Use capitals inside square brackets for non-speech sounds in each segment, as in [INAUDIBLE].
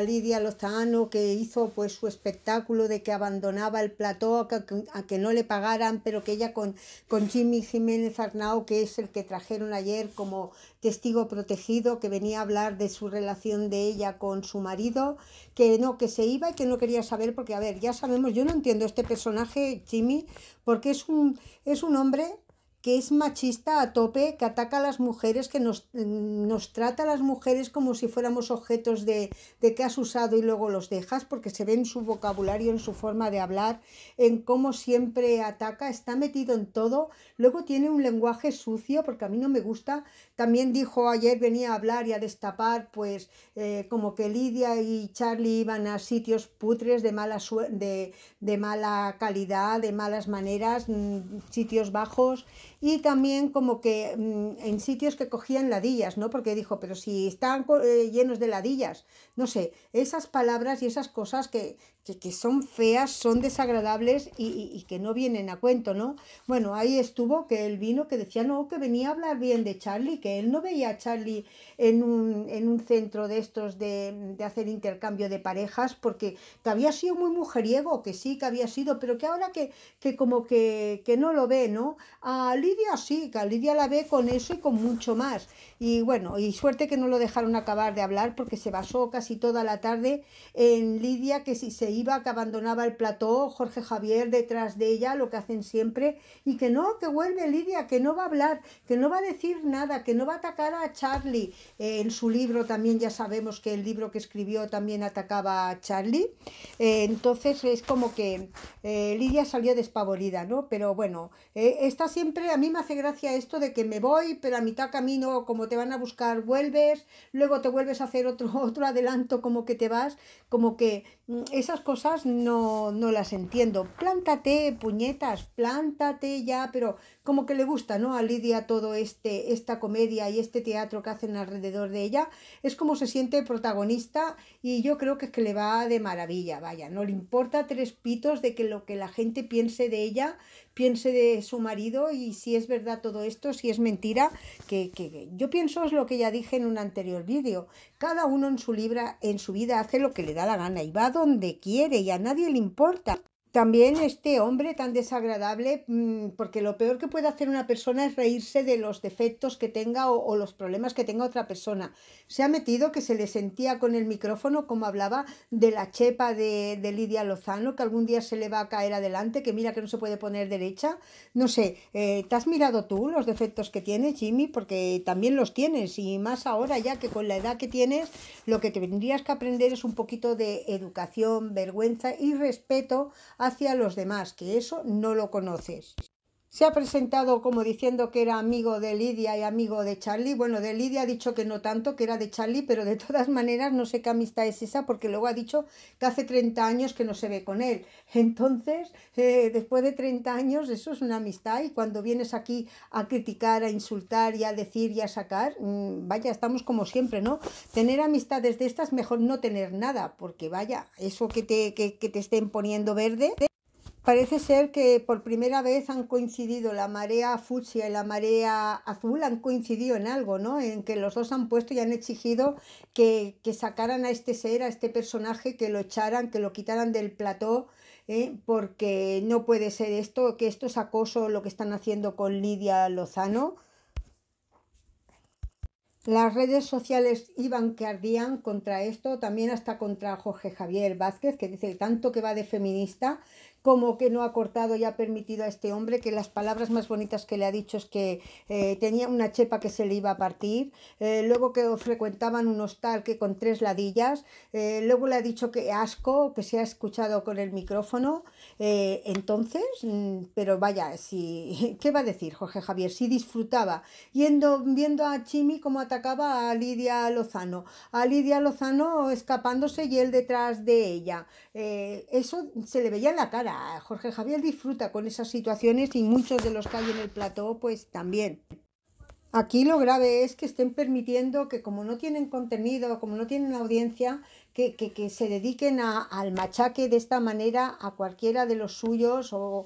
A Lidia Lozano que hizo pues su espectáculo de que abandonaba el plató a que, no le pagaran, pero que ella con, con, Jimmy Jiménez Arnau, que es el que trajeron ayer como testigo protegido, que venía a hablar de su relación de ella con su marido, que no, que se iba y que no quería saber, porque a ver, ya sabemos, yo no entiendo este personaje, Jimmy, porque es un, es un hombre que es machista a tope, que ataca a las mujeres, que nos, mm, nos trata a las mujeres como si fuéramos objetos de, de, que has usado y luego los dejas, porque se ve en su vocabulario, en su forma de hablar, en cómo siempre ataca, está metido en todo, luego tiene un lenguaje sucio, porque a mí no me gusta, también dijo ayer, venía a hablar y a destapar, pues eh, como que Lidia y Charlie iban a sitios putres de mala, de, mala calidad, de malas maneras, mm, sitios bajos, y también como que mm, en sitios que cogían ladillas, ¿no? Porque dijo, pero si están eh, llenos de ladillas, no sé, esas palabras y esas cosas que, son feas, son desagradables y, que no vienen a cuento, ¿no? Bueno, ahí estuvo que él vino, que decía, no, que venía a hablar bien de Charlie, que él no veía a Charlie en un, en un centro de estos de, hacer intercambio de parejas, porque que había sido muy mujeriego, que sí, que había sido, pero que ahora que, que como que, que no lo ve, ¿no? A Lidia sí, que Lidia la ve con eso y con mucho más. Y bueno, y suerte que no lo dejaron acabar de hablar porque se basó casi toda la tarde en Lidia, que si se iba, que abandonaba el plató, Jorge Javier detrás de ella, lo que hacen siempre, y que no, que vuelve Lidia, que no va a hablar, que no va a decir nada, que no va a atacar a Charlie. Eh, en su libro también ya sabemos que el libro que escribió también atacaba a Charlie. Eh, entonces es como que eh, Lidia salió despavorida, ¿no? Pero bueno, está siempre a mí me hace gracia esto de que me voy, pero a mitad camino, como te van a buscar, vuelves, luego te vuelves a hacer otro, [LAUGHS] otro adelanto, como que te vas, como que mm, esas cosas no, no las entiendo. Plántate, puñetas, plántate ya, pero como que le gusta, ¿no? A Lidia todo este, esta comedia y este teatro que hacen alrededor de ella, es como se siente protagonista y yo creo que es que le va de maravilla, vaya, no le importa tres pitos de que lo que la gente piense de ella, piense de su marido y si es verdad todo esto, si es mentira, que, que, yo pienso es lo que ya dije en un anterior vídeo, cada uno en su libra, en su vida hace lo que le da la gana y va donde quiere y a nadie le importa. También este hombre tan desagradable, mm, porque lo peor que puede hacer una persona es reírse de los defectos que tenga o, los problemas que tenga otra persona. Se ha metido que se le sentía con el micrófono, como hablaba de la chepa de, Lidia Lozano, que algún día se le va a caer adelante, que mira que no se puede poner derecha. No sé, eh, ¿te has mirado tú los defectos que tienes, Jimmy? Porque también los tienes, y más ahora ya que con la edad que tienes, lo que tendrías que aprender es un poquito de educación, vergüenza y respeto hacia los demás, que eso no lo conoces se ha presentado como diciendo que era amigo de Lidia y amigo de Charlie. Bueno, de Lidia ha dicho que no tanto, que era de Charlie, pero de todas maneras no sé qué amistad es esa, porque luego ha dicho que hace 30 años que no se ve con él. Entonces, eh, después de 30 años, eso es una amistad y cuando vienes aquí a criticar, a insultar y a decir y a sacar, mm, vaya, estamos como siempre, ¿no? Tener amistades de estas, mejor no tener nada, porque vaya, eso que te, que te estén poniendo verde. Parece ser que por primera vez han coincidido la marea fucsia y la marea azul, han coincidido en algo, ¿no? En que los dos han puesto y han exigido que, sacaran a este ser, a este personaje, que lo echaran, que lo quitaran del plató, ¿eh? porque no puede ser esto, que esto es acoso lo que están haciendo con Lidia Lozano. Las redes sociales iban que ardían contra esto, también hasta contra Jorge Javier Vázquez, que dice tanto que va de feminista, como que no ha cortado y ha permitido a este hombre que las palabras más bonitas que le ha dicho es que eh, tenía una chepa que se le iba a partir, eh, luego que frecuentaban un hostal que con tres ladillas, eh, luego le ha dicho que asco, que se ha escuchado con el micrófono, entonces, mm, pero vaya, si, [LAUGHS] ¿qué va a decir Jorge Javier? Si disfrutaba yendo, viendo a Chimi cómo atacaba a Lidia Lozano, a Lidia Lozano escapándose y él detrás de ella, eso se le veía en la cara Jorge Javier disfruta con esas situaciones y muchos de los que hay en el plató pues también. Aquí lo grave es que estén permitiendo que como no tienen contenido, como no tienen audiencia, que, se dediquen al machaque de esta manera a cualquiera de los suyos o,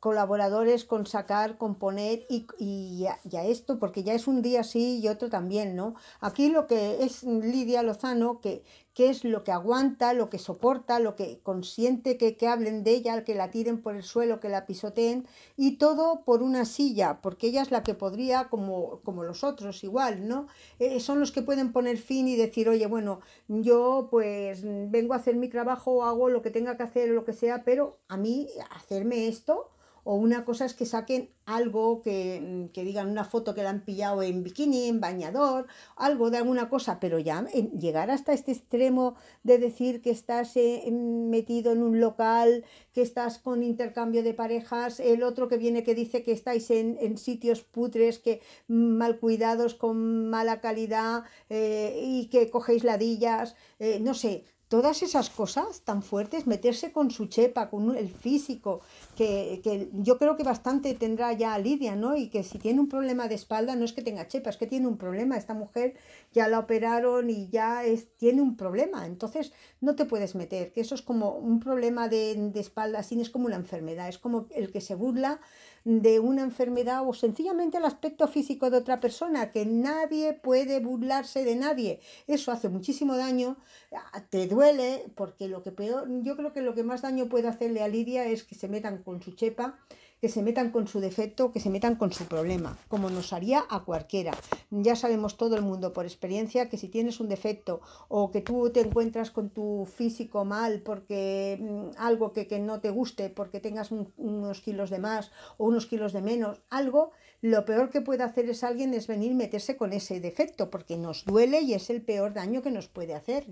colaboradores con sacar, componer y, y, esto, porque ya es un día sí y otro también, ¿no? Aquí lo que es Lidia Lozano, que, qué es lo que aguanta, lo que soporta, lo que consiente que, hablen de ella, que la tiren por el suelo, que la pisoteen, y todo por una silla, porque ella es la que podría, como, como los otros, igual, ¿no? Eh, son los que pueden poner fin y decir, oye, bueno, yo pues vengo a hacer mi trabajo, hago lo que tenga que hacer, lo que sea, pero a mí hacerme esto o una cosa es que saquen algo mm, que, digan una foto que la han pillado en bikini, en bañador, algo de alguna cosa, pero ya eh, llegar hasta este extremo de decir que estás eh, metido en un local, que estás con intercambio de parejas, el otro que viene que dice que estáis en, sitios putres, que mal cuidados, con mala calidad eh, y que cogéis ladillas, no sé, todas esas cosas tan fuertes, meterse con su chepa, con el físico, que, que, yo creo que bastante tendrá ya Lidia, ¿no? Y que si tiene un problema de espalda, no es que tenga chepa, es que tiene un problema. Esta mujer ya la operaron y ya es, tiene un problema. Entonces no te puedes meter, que eso es como un problema de, espalda, así es como una enfermedad, es como el que se burla de una enfermedad o sencillamente el aspecto físico de otra persona, que nadie puede burlarse de nadie. Eso hace muchísimo daño, ah, te duele, porque lo que peor, yo creo que lo que más daño puede hacerle a Lidia es que se metan con su chepa que se metan con su defecto, que se metan con su problema, como nos haría a cualquiera. Ya sabemos todo el mundo por experiencia que si tienes un defecto o que tú te encuentras con tu físico mal porque mm, algo que, no te guste, porque tengas unos kilos de más o unos kilos de menos, algo, lo peor que puede hacer es alguien es venir meterse con ese defecto porque nos duele y es el peor daño que nos puede hacer.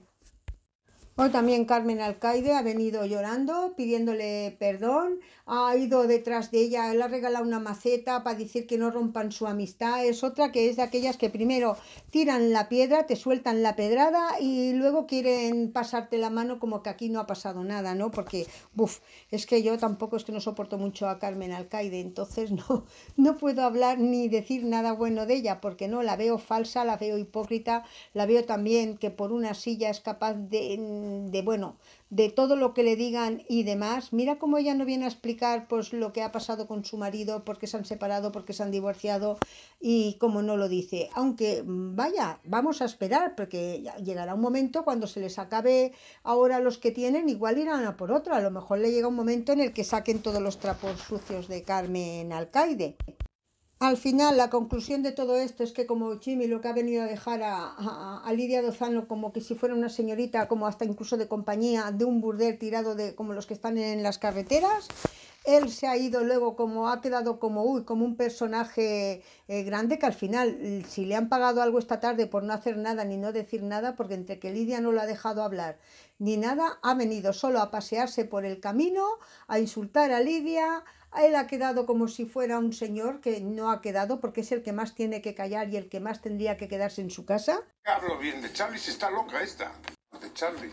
Hoy también Carmen Alcaide ha venido llorando, pidiéndole perdón, ha ido detrás de ella, le ha regalado una maceta para decir que no rompan su amistad. Es otra que es de aquellas que primero tiran la piedra, te sueltan la pedrada y luego quieren pasarte la mano como que aquí no ha pasado nada, ¿no? Porque, uff es que yo tampoco es que no soporto mucho a Carmen Alcaide, entonces no, no puedo hablar ni decir nada bueno de ella, porque no, la veo falsa, la veo hipócrita, la veo también que por una silla es capaz de de, bueno, de todo lo que le digan y demás. Mira cómo ella no viene a explicar pues lo que ha pasado con su marido, porque se han separado, porque se han divorciado y cómo no lo dice. Aunque mm, vaya, vamos a esperar porque llegará un momento cuando se les acabe ahora los que tienen, igual irán a por otro. A lo mejor le llega un momento en el que saquen todos los trapos sucios de Carmen Alcaide. Al final, la conclusión de todo esto es que como Chimi lo que ha venido a dejar a, Lidia Dozano como que si fuera una señorita, como hasta incluso de compañía, de un burdel tirado de como los que están en las carreteras, él se ha ido luego como ha quedado como uy, como un personaje eh, grande que al final si le han pagado algo esta tarde por no hacer nada ni no decir nada porque entre que Lidia no lo ha dejado hablar ni nada ha venido solo a pasearse por el camino a insultar a Lidia él ha quedado como si fuera un señor que no ha quedado porque es el que más tiene que callar y el que más tendría que quedarse en su casa. Hablo bien de Charlie si está loca esta. De Charlie.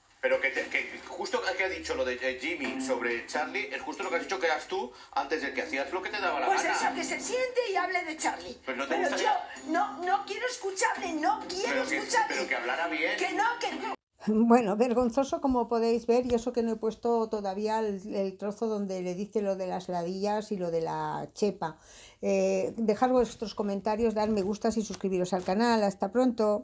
Pero que, justo que, justo que ha dicho lo de eh, Jimmy mm. sobre Charlie, es justo lo que has dicho que eras tú antes de que hacías lo que te daba la pues gana. Pues eso, que se siente y hable de Charlie. Pero, yo no, no quiero escucharle, no quiero escucharle. Pero que hablara bien. Que no, que no. Bueno, vergonzoso como podéis ver, y eso que no he puesto todavía el, trozo donde le dice lo de las ladillas y lo de la chepa. Eh, dejad vuestros comentarios, dar me gustas y suscribiros al canal. Hasta pronto.